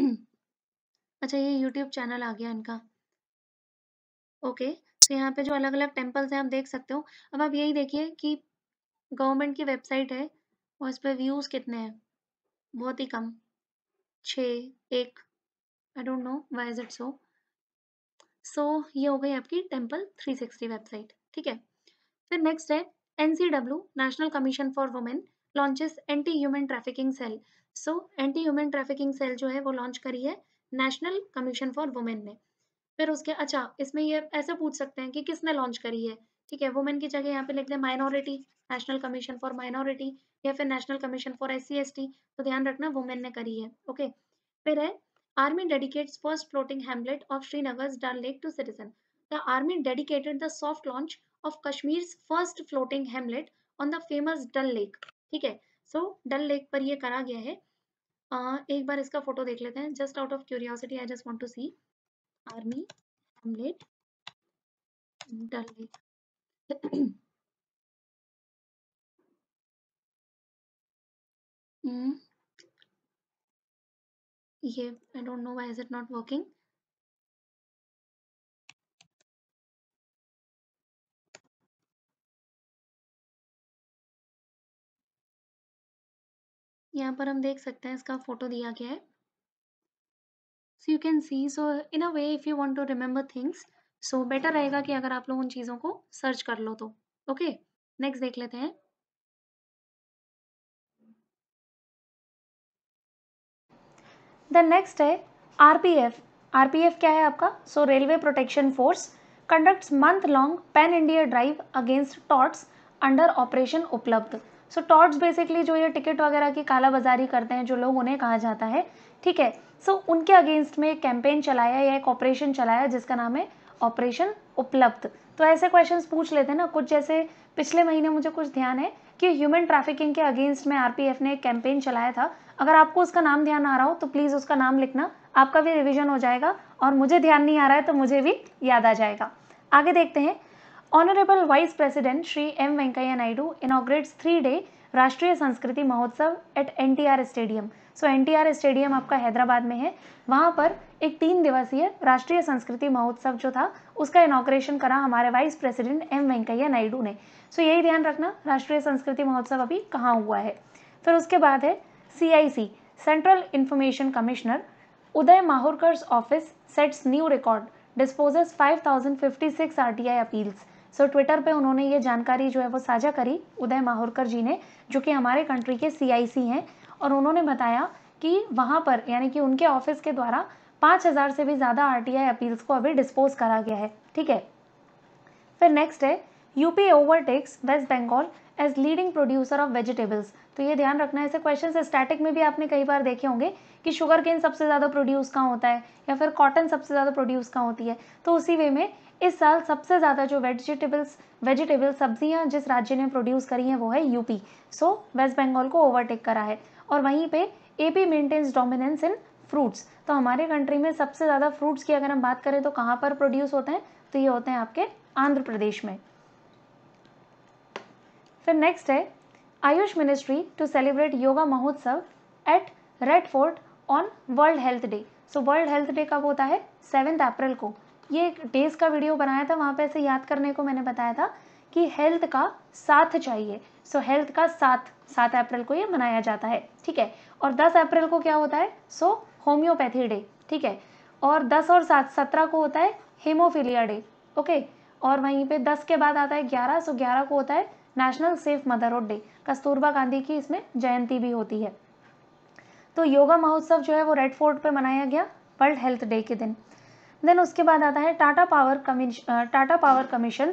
अच्छा ये यूट्यूब चैनल आ गया इनका ओके okay, सो तो so यहाँ पे जो अलग अलग टेम्पल्स हैं आप देख सकते हो अब आप यही देखिए कि गवर्नमेंट की वेबसाइट है और इस पर व्यूज कितने हैं बहुत ही कम छ एक I don't know why is it so so ये हो गई आपकी टेम्पल 360 वेबसाइट ठीक है फिर नेक्स्ट है NCW national commission for women launches anti human trafficking cell so anti human trafficking cell जो है वो लॉन्च करी है नेशनल कमीशन फॉर वुमेन ने फिर उसके अच्छा इसमें ये ऐसा पूछ सकते हैं कि किसने लॉन्च करी है ठीक है वुमेन की जगह यहाँ पे लिखते हैं minority national commission for minority या फिर national commission for S C तो ध्यान रखना वुमेन ने करी है ओके फिर है army dedicates first floating hamlet of Srinagar Dal lake to citizen the army dedicated the soft launch of Kashmir first floating hamlet on the famous Dal lake ठीक है सो डल लेक पर ये करा गया है आ, एक बार इसका फोटो देख लेते हैं just out of curiosity I just want to see army hamlet Dal lake ये I don't know why is it not working यहाँ पर हम देख सकते हैं इसका फोटो दिया गया है so you can see so in a way if you want to remember things so better रहेगा कि अगर आप लोग उन चीज़ों को सर्च कर लो तो ओके नेक्स्ट देख लेते हैं द नेक्स्ट है आरपीएफ आरपीएफ क्या है आपका so railway protection force conducts month long pan India drive against touts under operation Uplabdh so torch basically जो ये टिकट वगैरह की कालाबाजारी करते हैं जो लोग उन्हें कहा जाता है ठीक है सो so, उनके अगेंस्ट में एक कैंपेन चलाया या एक ऑपरेशन चलाया जिसका नाम है ऑपरेशन उपलब्ध तो ऐसे क्वेश्चन पूछ लेते हैं ना कुछ जैसे पिछले महीने मुझे कुछ ध्यान है कि ह्यूमन ट्रैफिकिंग के अगेंस्ट में आरपीएफ ने एक कैंपेन चलाया था अगर आपको उसका नाम ध्यान आ रहा हो तो प्लीज़ उसका नाम लिखना आपका भी रिविजन हो जाएगा और मुझे ध्यान नहीं आ रहा है तो मुझे भी याद आ जाएगा आगे देखते हैं Honorable Vice President Shri M. Venkaya Naidu inaugurates three-day Rashtriya Sanskriti Mahotsav at N stadium so N stadium आपका हैदराबाद में है वहाँ पर एक तीन दिवसीय राष्ट्रीय संस्कृति महोत्सव जो था उसका इनाग्रेशन करा हमारे vice president M Venkaiah Naidu ने सो so, यही ध्यान रखना राष्ट्रीय संस्कृति महोत्सव अभी कहाँ हुआ है फिर उसके बाद है C central information commissioner Uday Mahurkar's office sets new record disposes 5056 RTI appeals so Twitter पे उन्होंने ये जानकारी जो है वो साझा करी उदय माहौरकर जी ने जो कि हमारे कंट्री के सीआईसी हैं और उन्होंने बताया कि वहाँ पर यानी कि उनके ऑफिस के द्वारा पाँच हज़ार से भी ज़्यादा आरटीआई अपील्स को अभी डिस्पोज करा गया है ठीक है फिर नेक्स्ट है UP overtakes West Bengal as leading producer of vegetables तो ये ध्यान रखना है ऐसे क्वेश्चन स्टैटिक में भी आपने कई बार देखे होंगे कि शुगर केन सबसे ज़्यादा प्रोड्यूस कहाँ होता है या फिर कॉटन सबसे ज़्यादा प्रोड्यूस कहाँ होती है तो उसी वे में इस साल सबसे ज़्यादा जो वेजिटेबल्स वेजिटेबल सब्जियां जिस राज्य ने प्रोड्यूस करी हैं वो है यूपी सो वेस्ट बंगाल को ओवरटेक करा है और वहीं पे AP maintains dominance in fruits तो हमारे कंट्री में सबसे ज़्यादा फ्रूट्स की अगर हम बात करें तो कहाँ पर प्रोड्यूस होते हैं तो ये होते हैं आपके आंध्र प्रदेश में फिर नेक्स्ट है AYUSH ministry to celebrate yoga Mahotsav at Red Fort on World Health Day so World Health Day कब होता है सेवेंथ अप्रैल को ये एक डेज का वीडियो बनाया था वहाँ पे ऐसे याद करने को मैंने बताया था कि हेल्थ का साथ चाहिए सो so, हेल्थ का साथ सात अप्रैल को ये मनाया जाता है ठीक है और दस अप्रैल को क्या होता है सो होम्योपैथी डे ठीक है और दस और सात सत्रह को होता है हेमोफीलिया डे ओके और वहीं पे दस के बाद आता है ग्यारह सो ग्यारह को होता है National Safe Motherhood Day Kasturba Gandhi की इसमें जयंती भी होती है तो योगा महोत्सव जो है वो रेड फोर्ट पर मनाया गया वर्ल्ड हेल्थ डे के दिन देन उसके बाद आता है Tata Power Tata Power commission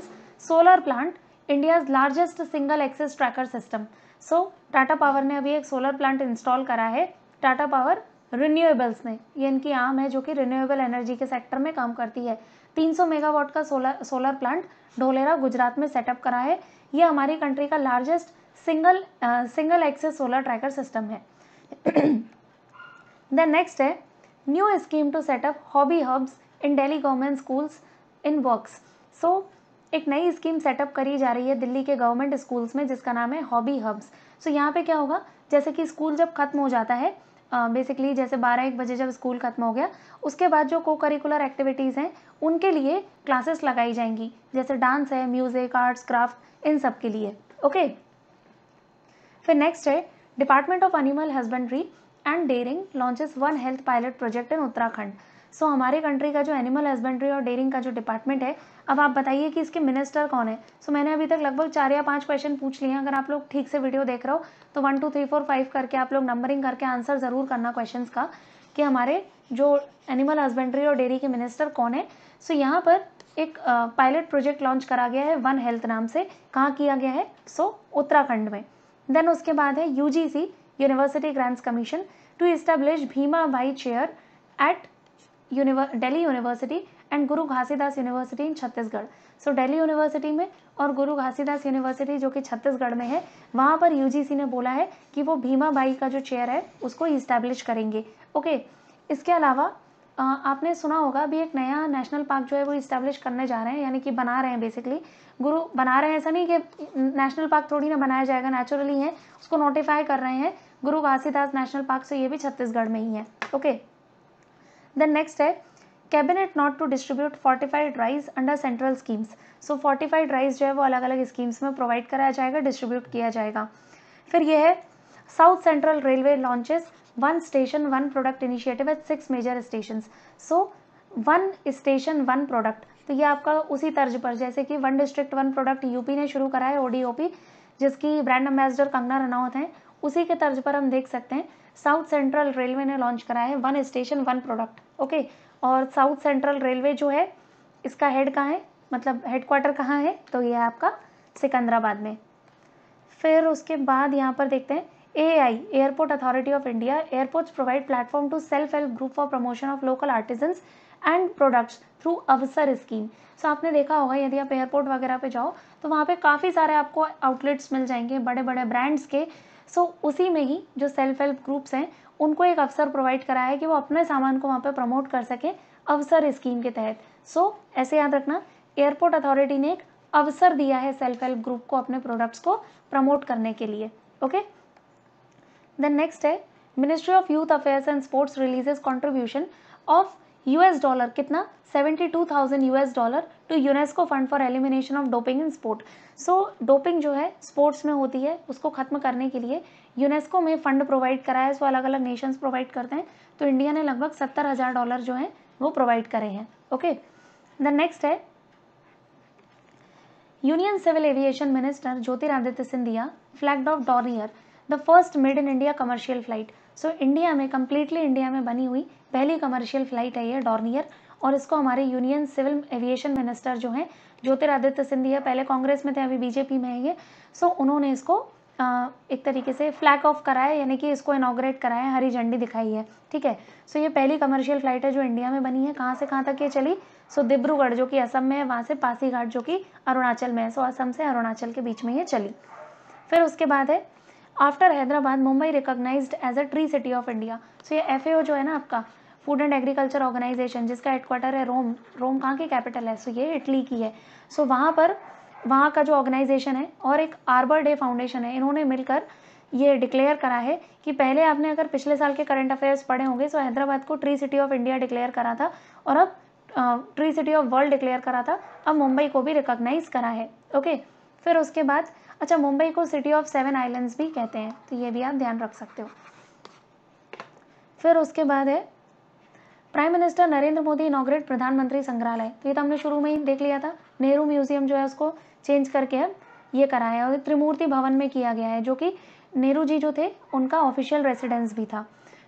solar plant India's largest single axis tracker system so Tata Power ने अभी एक सोलर प्लांट इंस्टॉल करा है टाटा पावर रिन्यूएबल्स में ये इनकी आम है जो कि रिन्यूएबल एनर्जी के सेक्टर में काम करती है 300 मेगावाट का solar solar plant Dholera Gujarat में सेटअप करा है ये हमारी कंट्री का largest single single axis solar tracker system है देन नेक्स्ट है new scheme to set up hobby hubs in Delhi government schools in works so एक नई स्कीम सेटअप करी जा रही है दिल्ली के गवर्नमेंट स्कूल्स में जिसका नाम है हॉबी हब्स सो यहाँ पे क्या होगा जैसे कि स्कूल जब खत्म हो जाता है बेसिकली जैसे बारह एक बजे जब स्कूल ख़त्म हो गया उसके बाद जो को करिकुलर एक्टिविटीज़ हैं उनके लिए क्लासेस लगाई जाएंगी जैसे डांस है म्यूज़िक आर्ट्स क्राफ्ट इन सब के लिए ओके फिर नेक्स्ट है department of animal husbandry and dairying launches one health pilot project in Uttarakhand so हमारे कंट्री का जो एनिमल हस्बेंड्री और डेयरिंग का जो डिपार्टमेंट है अब आप बताइए कि इसके मिनिस्टर कौन है सो so, मैंने अभी तक लगभग चार या पाँच क्वेश्चन पूछ लिए हैं अगर आप लोग ठीक से वीडियो देख रहे हो तो one two three four five करके आप लोग नंबरिंग करके आंसर ज़रूर करना क्वेश्चन का कि हमारे जो एनिमल हस्बेंड्री और डेयरी के मिनिस्टर कौन है सो so, यहाँ पर एक पायलट प्रोजेक्ट लॉन्च करा गया है वन हेल्थ नाम से कहाँ किया गया है सो so, उत्तराखंड में देन उसके बाद है U university grants commission to establish Bhima Bhoi chair at university Delhi university and Guru Ghasidas university in Chhattisgarh so Delhi university में और गुरु घासीदास यूनिवर्सिटी जो कि छत्तीसगढ़ में है वहाँ पर यूजीसी ने बोला है कि वो भीमा बाई का जो चेयर है उसको इस्टेब्लिश करेंगे ओके okay, इसके अलावा आपने सुना होगा अभी एक नया नेशनल पार्क जो है वो इस्टेब्लिश करने जा रहे हैं यानी कि बना रहे हैं बेसिकली गुरु बना रहे हैं ऐसा नहीं कि नेशनल पार्क थोड़ी ना बनाया जाएगा नेचुरली है उसको नोटिफाई कर रहे हैं गुरु घासीदास नेशनल पार्क से ये भी छत्तीसगढ़ में ही है ओके देन नेक्स्ट है cabinet nod to distribute fortified rice under central schemes so fortified rice जो है वो अलग अलग स्कीम्स में प्रोवाइड कराया जाएगा डिस्ट्रीब्यूट किया जाएगा फिर यह है South Central Railway launches one station one product initiative at six major station so one station one product तो ये आपका उसी तर्ज पर जैसे कि one district one product UP ने शुरू करा है ओडीओपी जिसकी ब्रांड एम्बेसडर कंगना रनावत हैं उसी के तर्ज पर हम देख सकते हैं साउथ सेंट्रल रेलवे ने लॉन्च करा है one station one product okay और साउथ सेंट्रल रेलवे जो है इसका हेड कहाँ है मतलब हेडक्वार्टर कहाँ है तो ये है आपका सिकंदराबाद में फिर उसके बाद यहाँ पर देखते हैं A I airport authority of India airports provide platform to self help group for promotion of local artisans and products through AVSAR scheme so आपने देखा होगा यदि आप एयरपोर्ट वगैरह पे जाओ तो वहाँ पे काफ़ी सारे आपको आउटलेट्स मिल जाएंगे बड़े बड़े ब्रांड्स के सो so, उसी में ही जो सेल्फ हेल्प ग्रुप्स हैं उनको एक अवसर प्रोवाइड कराया है कि वो अपने सामान को वहाँ पर प्रमोट कर सकें अवसर स्कीम के तहत सो so, ऐसे याद रखना एयरपोर्ट अथॉरिटी ने एक अवसर दिया है सेल्फ हेल्प ग्रुप को अपने प्रोडक्ट्स को प्रमोट करने के लिए ओके देन नेक्स्ट है ministry of youth affairs and sports releases contribution of US dollar कितना 72,000 US dollar to UNESCO fund for elimination of doping in sport so doping जो है स्पोर्ट्स में होती है उसको खत्म करने के लिए यूनेस्को में फंड प्रोवाइड करा है सो अलग अलग नेशंस प्रोवाइड करते हैं तो इंडिया ने लगभग सत्तर हज़ार डॉलर जो है वो प्रोवाइड करे हैं ओके द नेक्स्ट है union civil aviation minister Jyotiraditya Scindia flag off Dornier the first made in India commercial flight so India में कम्प्लीटली इंडिया में बनी हुई पहली कमर्शियल फ्लाइट है ये डॉर्नियर और इसको हमारे यूनियन सिविल एविएशन मिनिस्टर जो हैं ज्योतिरादित्य सिंधिया पहले कांग्रेस में थे अभी बीजेपी में है ये सो so, उन्होंने इसको एक तरीके से फ्लैग ऑफ कराया यानी कि इसको इनाग्रेट कराया हरी झंडी दिखाई है ठीक है सो ये पहली कमर्शियल फ्लाइट है जो इंडिया में बनी है कहाँ से कहाँ तक ये चली सो so, डिब्रूगढ़ जो कि असम में है वहाँ से पासीघाट जो कि अरुणाचल में है सो असम से अरुणाचल के बीच में ये चली फिर उसके बाद है after Hyderabad Mumbai recognise as a tree city of India so ये एफ जो है ना आपका फूड एंड एग्रीकल्चर ऑर्गेनाइजेशन जिसका हेडक्वार्टर है रोम रोम कहाँ की कैपिटल है सो so, ये इटली की है सो so, वहाँ पर वहाँ का जो ऑर्गेनाइजेशन है और एक आर्बर डे फाउंडेशन है इन्होंने मिलकर ये डिक्लेयर करा है कि पहले आपने अगर पिछले साल के करंट अफेयर्स पढ़े होंगे तो हैदराबाद को tree city of India declare करा था और अब tree city of world declare करा था अब मुंबई को भी रिकॉग्नाइज करा है ओके फिर उसके बाद अच्छा मुंबई को सिटी ऑफ सेवन आइलैंड्स भी कहते हैं तो ये भी आप ध्यान रख सकते हो फिर उसके बाद है prime minister Narendra Modi inaugurate Pradhanmantri Sangrahalaya तो ये तो हमने शुरू में ही देख लिया था नेहरू म्यूजियम जो है उसको चेंज करके अब ये कराया और त्रिमूर्ति भवन में किया गया है जो कि नेहरू जी जो थे उनका ऑफिशियल रेसिडेंस भी था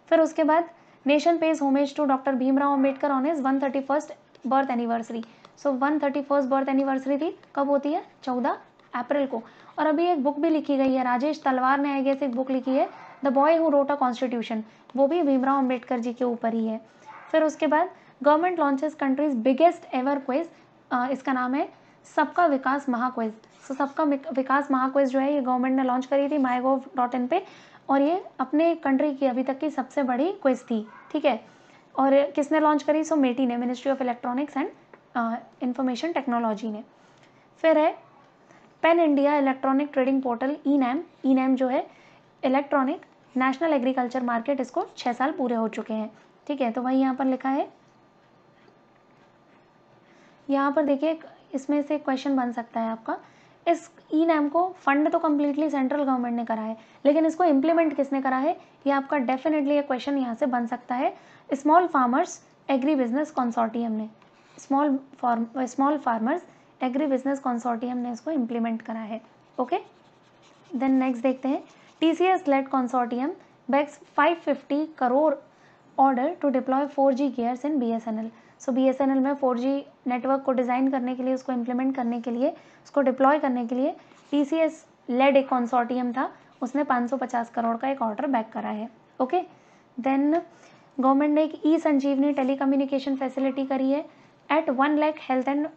फिर उसके बाद nation pays homage to doctor Bhimrao Ambedkar on his one thirty first birth anniversary so one thirty first birth anniversary थी कब होती है चौदह अप्रैल को और अभी एक बुक भी लिखी गई है राजेश तलवार ने आई गेस एक बुक लिखी है the boy who wrote a constitution वो भी भीमराव अम्बेडकर जी के ऊपर ही है फिर उसके बाद government launches country's biggest ever quiz इसका नाम है सबका विकास महाक्विज सो सबका विकास महाक्विज जो है ये गवर्नमेंट ने लॉन्च करी थी माई गोव डॉट इन पे और ये अपने कंट्री की अभी तक की सबसे बड़ी क्विज थी ठीक है और किसने लॉन्च करी सो मेटी ने ministry of electronics and information technology ने फिर है pan India electronic trading portal e NAM e NAM जो है इलेक्ट्रॉनिक नेशनल एग्रीकल्चर मार्केट इसको छः साल पूरे हो चुके हैं ठीक है तो वही यहाँ पर लिखा है यहाँ पर देखिए इसमें से क्वेश्चन बन सकता है आपका इस ई e नैम को फंड तो कम्प्लीटली सेंट्रल गवर्नमेंट ने करा है लेकिन इसको इम्प्लीमेंट किसने करा है ये आपका डेफिनेटली ये क्वेश्चन यहाँ से बन सकता है small farmers agri business consortium ने small farm small farmers agri business consortium ने इसको इम्प्लीमेंट करा है ओके देन नेक्स्ट देखते हैं T C S led consortium bags fifty crore order to deploy four G gears in B S N L so B S N L में four G network को design करने के लिए उसको इम्प्लीमेंट करने के लिए उसको डिप्लॉय करने के लिए टी सी एस लेड एक कॉन्सोटियम था उसने 550 करोड़ का एक ऑर्डर बैक करा है ओके देन गवर्नमेंट ने एक ई संजीवनी कम्युनिकेशन फैसिलिटी करी है at one lakh health and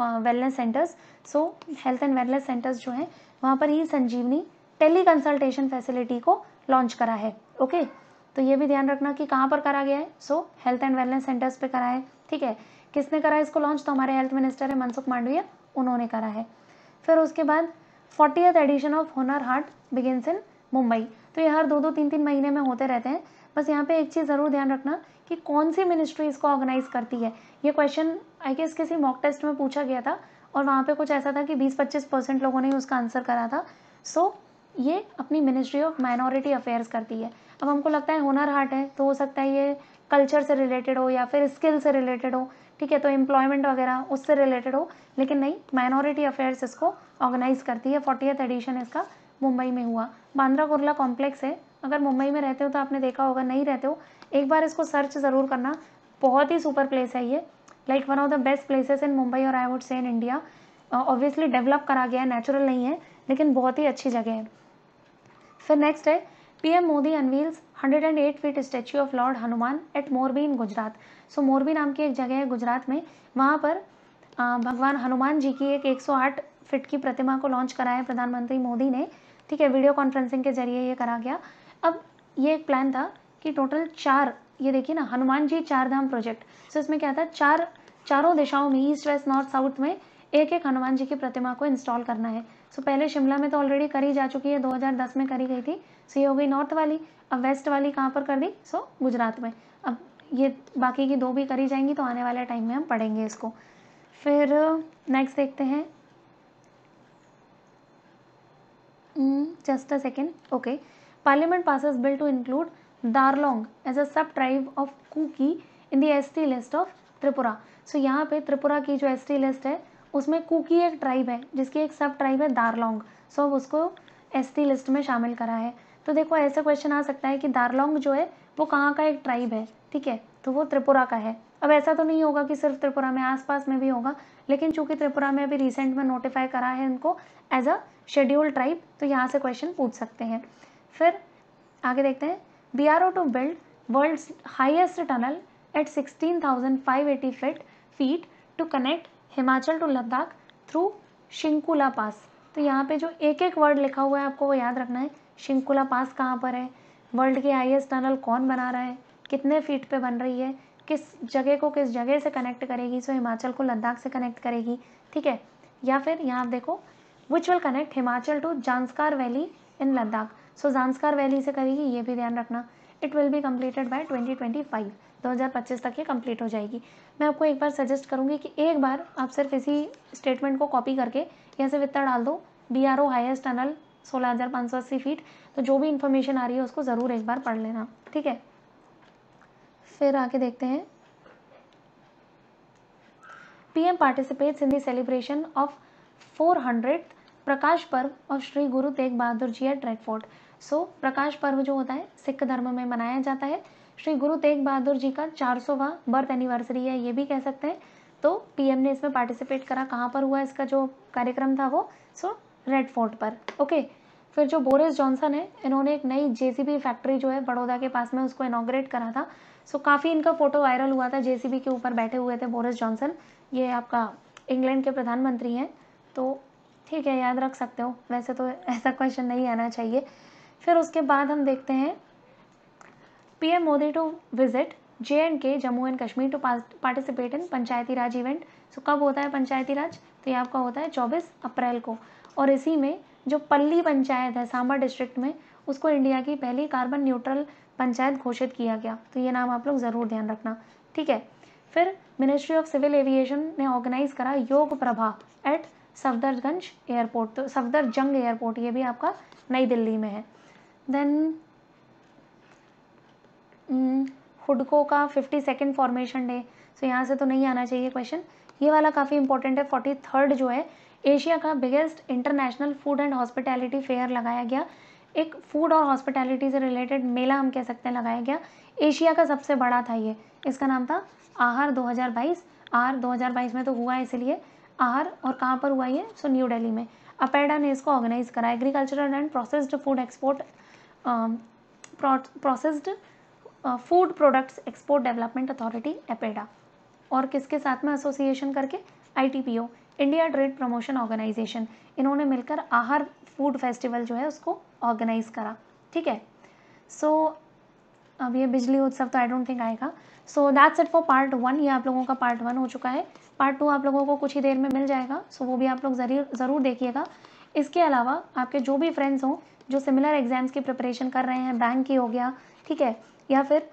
wellness centres so health and wellness centres जो हैं वहाँ पर e Sanjeevani tele consultation facility को लॉन्च करा है ओके okay? तो ये भी ध्यान रखना कि कहाँ पर करा गया है so health and wellness centres पे करा है ठीक है किसने करा है इसको लॉन्च तो हमारे हेल्थ मिनिस्टर है मनसुख मांडविया उन्होंने करा है फिर उसके बाद forty edition of Hunar Haat begins in Mumbai तो ये हर दो दो तीन तीन महीने में होते रहते हैं बस यहाँ पे एक चीज़ ज़रूर ध्यान रखना कि कौन सी मिनिस्ट्री इसको ऑर्गेनाइज करती है ये क्वेश्चन आई गेस किसी मॉक टेस्ट में पूछा गया था और वहाँ पे कुछ ऐसा था कि 20-25 परसेंट लोगों ने उसका आंसर करा था सो so, ये अपनी मिनिस्ट्री ऑफ माइनॉरिटी अफेयर्स करती है अब हमको लगता है हुनर हाट है तो हो सकता है ये कल्चर से रिलेटेड हो या फिर स्किल से रिलेटेड हो ठीक है तो एम्प्लॉयमेंट वगैरह उससे रिलेटेड हो लेकिन नहीं माइनॉरिटी अफेयर्स इसको ऑर्गेनाइज करती है फोर्टीथ एडिशन इसका मुंबई में हुआ बांद्रा कुर्ला कॉम्प्लेक्स है अगर मुंबई में रहते हो तो आपने देखा होगा नहीं रहते हो एक बार इसको सर्च ज़रूर करना बहुत ही सुपर प्लेस है ये like one of the best places in Mumbai और I would say in India obviously develop करा गया है नेचुरल नहीं है लेकिन बहुत ही अच्छी जगह है फिर नेक्स्ट है PM Modi unveils 108 feet statue of lord Hanuman at Morbi in Gujarat so Morbi नाम की एक जगह है गुजरात में वहाँ पर भगवान हनुमान जी की एक 108 फिट की प्रतिमा को लॉन्च कराया प्रधानमंत्री मोदी ने ठीक है वीडियो कॉन्फ्रेंसिंग के जरिए ये करा गया अब ये एक प्लान था कि टोटल चार ये देखिए ना हनुमान जी चार धाम प्रोजेक्ट सो इसमें क्या था चार चारों दिशाओं में ईस्ट वेस्ट नॉर्थ साउथ में एक एक हनुमान जी की प्रतिमा को इंस्टॉल करना है सो so, पहले शिमला में तो ऑलरेडी करी जा चुकी है 2010 में करी गई थी सो ये हो गई नॉर्थ वाली अब वेस्ट वाली कहाँ पर कर दी सो so, गुजरात में अब ये बाकी की दो भी करी जाएंगी तो आने वाले टाइम में हम पढ़ेंगे इसको फिर नेक्स्ट देखते हैं just a second okay parliament pass bill to include Darlong as a sub tribe of Kuki in the S list of Tripura so यहाँ पे त्रिपुरा की जो एस लिस्ट है उसमें कुकी की एक ट्राइब है जिसकी एक सब ट्राइब है दारलोंग सो अब उसको एस लिस्ट में शामिल करा है तो देखो ऐसा क्वेश्चन आ सकता है कि दारलोंग जो है वो कहाँ का एक ट्राइब है ठीक है तो वो त्रिपुरा का है अब ऐसा तो नहीं होगा कि सिर्फ त्रिपुरा में आसपास में भी होगा लेकिन चूंकि त्रिपुरा में अभी रिसेंट में नोटिफाई करा है उनको एज अ शेड्यूल ट्राइब तो यहाँ से क्वेश्चन पूछ सकते हैं फिर आगे देखते हैं B R O to build world highest tunnel at sixteen thousand five eighty fit feet to connect Himachal to Ladakh through Shinkula pass तो यहाँ पे जो एक एक वर्ड लिखा हुआ है आपको वो याद रखना है शिंकुला पास कहाँ पर है वर्ल्ड की एस टनल कौन बना रहा है कितने फीट पे बन रही है किस जगह को किस जगह से कनेक्ट करेगी सो हिमाचल को लद्दाख से कनेक्ट करेगी ठीक है या फिर यहाँ देखो which will connect Himachal to Zanskar valley in Ladakh so Zanskar valley से करेगी ये भी ध्यान रखना it will be completed twenty five 2025 तक ये कंप्लीट हो जाएगी मैं आपको एक बार सजेस्ट करूँगी कि एक बार आप सिर्फ इसी स्टेटमेंट को कॉपी करके यहाँ से वित्ता डाल दो B R O highest tunnel सोलह फीट तो जो भी इन्फॉर्मेशन आ रही है उसको ज़रूर एक बार पढ़ लेना ठीक है फिर आके देखते हैं PM participates in the celebration of four hundred Prakash Parv of Shri Guru Tegh Bahadur ji at Red Fort so Prakash Parv जो होता है सिख धर्म में मनाया जाता है श्री गुरु तेग बहादुर जी का चार सौवा बर्थ एनिवर्सरी है ये भी कह सकते हैं तो पीएम ने इसमें पार्टिसिपेट करा कहाँ पर हुआ इसका जो कार्यक्रम था वो सो रेड फोर्ट पर ओके फिर जो बोरिस जॉनसन है इन्होंने एक नई जे फैक्ट्री जो है बड़ौदा के पास में उसको इनाग्रेट करा था सो काफ़ी इनका फोटो वायरल हुआ था जे के ऊपर बैठे हुए थे बोरिस जॉनसन ये आपका इंग्लैंड के प्रधानमंत्री हैं तो ठीक है याद रख सकते हो वैसे तो ऐसा क्वेश्चन नहीं आना चाहिए फिर उसके बाद हम देखते हैं PM Modi to visit J and K Jammu and Kashmir to participate in Panchayati Raj event so कब होता है पंचायती राज तो ये आपका होता है चौबीस अप्रैल को और इसी में जो पल्ली पंचायत है सांबा डिस्ट्रिक्ट में उसको इंडिया की पहली कार्बन न्यूट्रल पंचायत घोषित किया गया तो ये नाम आप लोग ज़रूर ध्यान रखना ठीक है फिर मिनिस्ट्री ऑफ सिविल एविएशन ने ऑर्गेनाइज करा योग प्रभा एट सफदरगंज एयरपोर्ट तो सफदरजंग एयरपोर्ट ये भी आपका नई दिल्ली में है Mm, देन हुडको का fifty second formation day so यहाँ से तो नहीं आना चाहिए क्वेश्चन ये वाला काफ़ी इंपॉर्टेंट है फोर्टी थर्ड जो है एशिया का biggest international food and hospitality fair लगाया गया एक फूड और हॉस्पिटैलिटी से रिलेटेड मेला हम कह सकते हैं लगाया गया एशिया का सबसे बड़ा था ये इसका नाम था आहार 2022 आहार 2022 में तो हुआ है इसलिए आहार और कहाँ पर हुआ ये सो न्यू डेली में अपेडा ने इसको ऑर्गेनाइज करा agricultural and processed food export processed food products export development authority APEDA और किसके साथ में एसोसिएशन करके ITPO India trade promotion organisation इन्होंने मिलकर आहार फूड फेस्टिवल जो है उसको ऑर्गेनाइज करा ठीक है सो so, अब ये बिजली उत्सव तो आई डोंट थिंक आएगा so that's it for part one ये आप लोगों का पार्ट वन हो चुका है पार्ट टू आप लोगों को कुछ ही देर में मिल जाएगा सो so, वो भी आप लोग ज़रूर ज़रूर देखिएगा इसके अलावा आपके जो भी फ्रेंड्स हों जो सिमिलर एग्जाम्स की प्रिपरेशन कर रहे हैं बैंक की हो गया ठीक है या फिर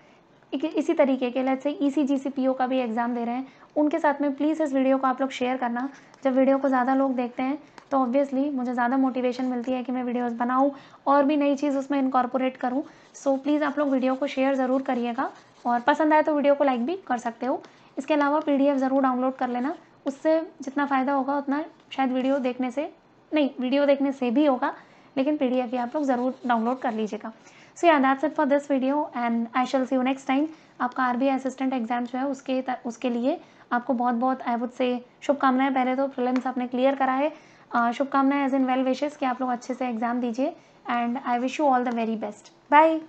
इसी तरीके के लेट से ई सी जी सी पी ओ का भी एग्ज़ाम दे रहे हैं उनके साथ में प्लीज़ इस वीडियो को आप लोग शेयर करना जब वीडियो को ज़्यादा लोग देखते हैं तो ऑब्वियसली मुझे ज़्यादा मोटिवेशन मिलती है कि मैं वीडियोस बनाऊँ और भी नई चीज़ उसमें इनकॉर्पोरेट करूँ सो so, प्लीज़ आप लोग वीडियो को शेयर ज़रूर करिएगा और पसंद आए तो वीडियो को लाइक भी कर सकते हो इसके अलावा पी ज़रूर डाउनलोड कर लेना उससे जितना फ़ायदा होगा उतना शायद वीडियो देखने से नहीं वीडियो देखने से भी होगा लेकिन पी डी भी आप लोग ज़रूर डाउनलोड कर लीजिएगा सो या that's it for this video and I shall see you next time आपका आर असिस्टेंट एग्जाम जो है उसके उसके लिए आपको बहुत बहुत आई वुड से शुभकामनाएं पहले तो फिल्म्स आपने क्लियर करा है शुभकामनाएं एज इन वेल विशेज़ कि आप लोग अच्छे से एग्ज़ाम दीजिए and I wish you all the very best bye